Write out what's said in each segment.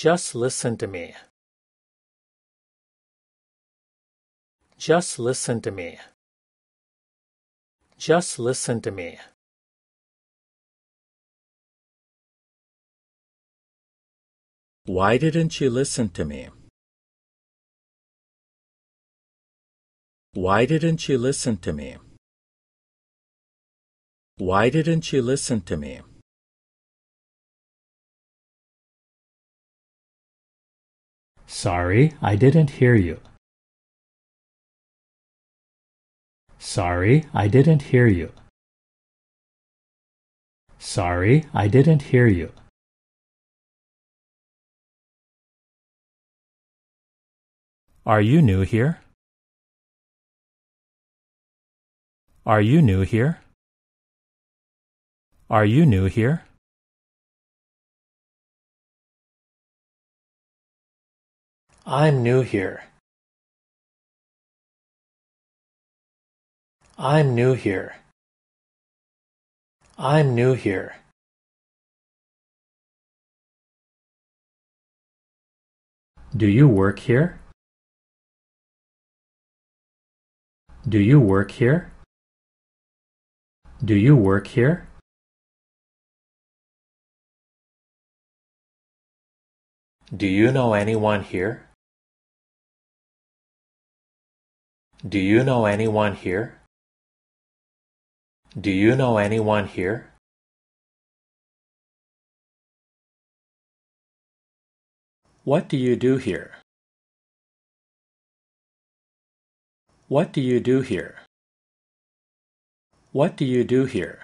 Just listen to me. Just listen to me. Just listen to me. Why didn't you listen to me? Why didn't you listen to me? Why didn't you listen to me? Sorry, I didn't hear you. Sorry, I didn't hear you. Sorry, I didn't hear you. Are you new here? Are you new here? Are you new here? I'm new here. I'm new here. I'm new here. Do you work here? Do you work here? Do you work here? Do you know anyone here? Do you know anyone here? Do you know anyone here? What do you do here? What do you do here? What do you do here?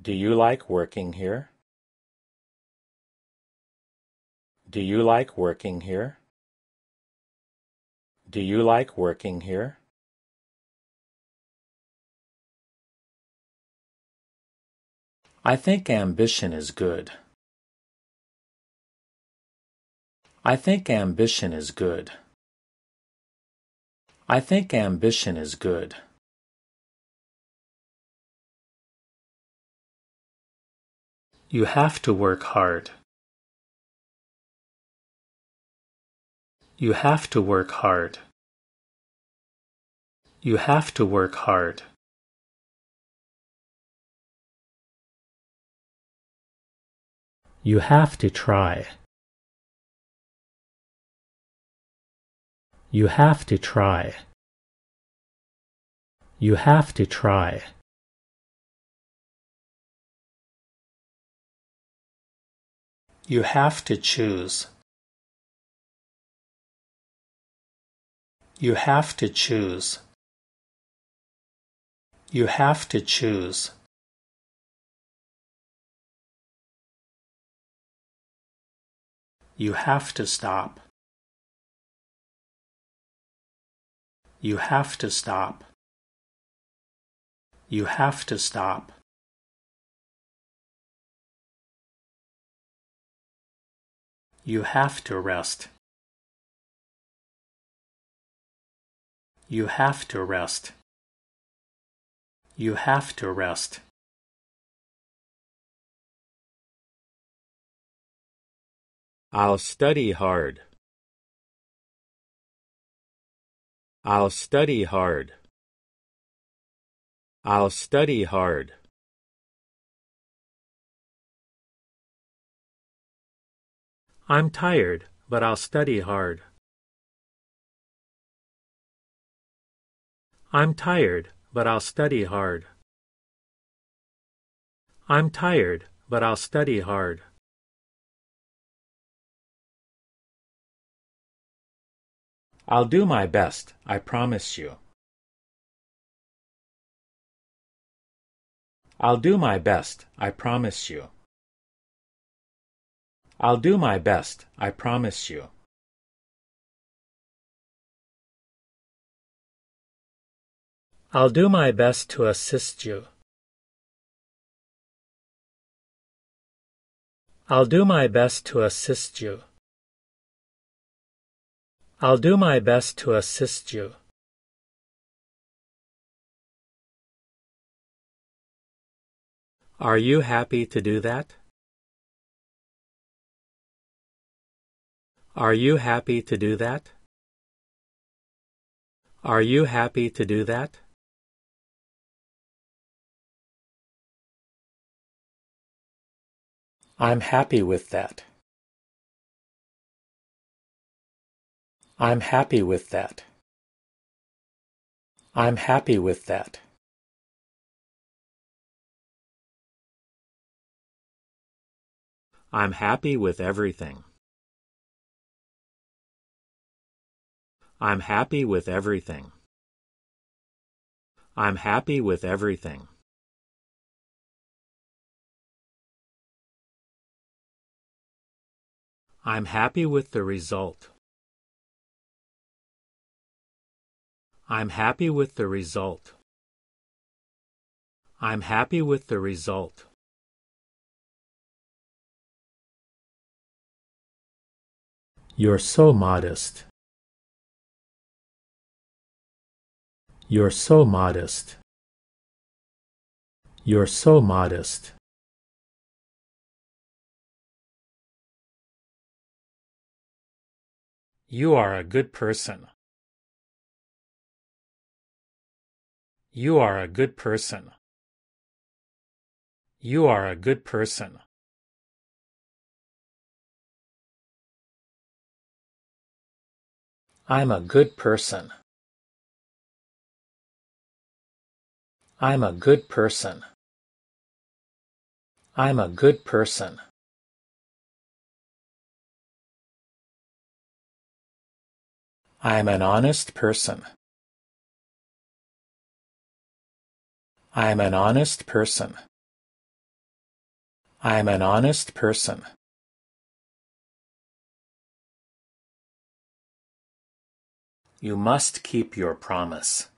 Do you like working here? Do you like working here? Do you like working here? I think ambition is good. I think ambition is good. I think ambition is good. You have to work hard. You have to work hard. You have to work hard. You have to try. You have to try. You have to try. You have to choose. You have to choose. You have to choose. You have to stop. You have to stop. You have to stop. You have to rest. You have to rest. You have to rest. I'll study hard. I'll study hard. I'll study hard. I'm tired, but I'll study hard. I'm tired, but I'll study hard. I'm tired, but I'll study hard. I'll do my best, I promise you. I'll do my best, I promise you. I'll do my best, I promise you. I'll do my best to assist you. I'll do my best to assist you. I'll do my best to assist you. Are you happy to do that? Are you happy to do that? Are you happy to do that? I'm happy with that. I'm happy with that. I'm happy with that. I'm happy with everything. I'm happy with everything. I'm happy with everything. I'm happy with the result. I'm happy with the result. I'm happy with the result. You're so modest. You're so modest. You're so modest. You are a good person. You are a good person. You are a good person. I'm a good person. I'm a good person. I'm a good person. I'm an honest person. I'm an honest person. I'm an honest person. You must keep your promise.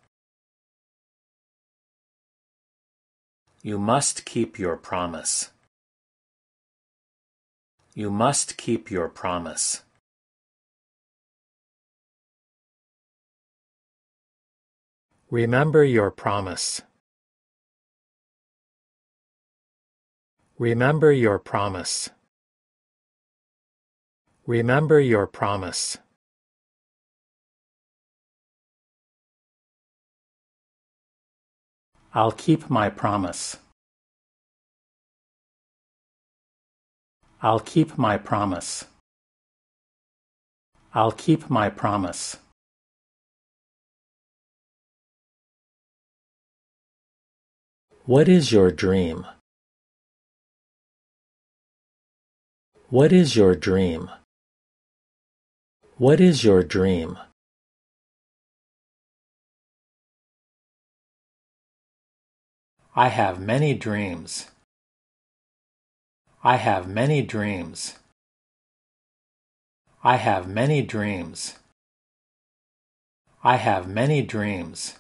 You must keep your promise. You must keep your promise. Remember your promise. Remember your promise. Remember your promise. I'll keep my promise. I'll keep my promise. I'll keep my promise. What is your dream? What is your dream? What is your dream? I have many dreams. I have many dreams. I have many dreams. I have many dreams.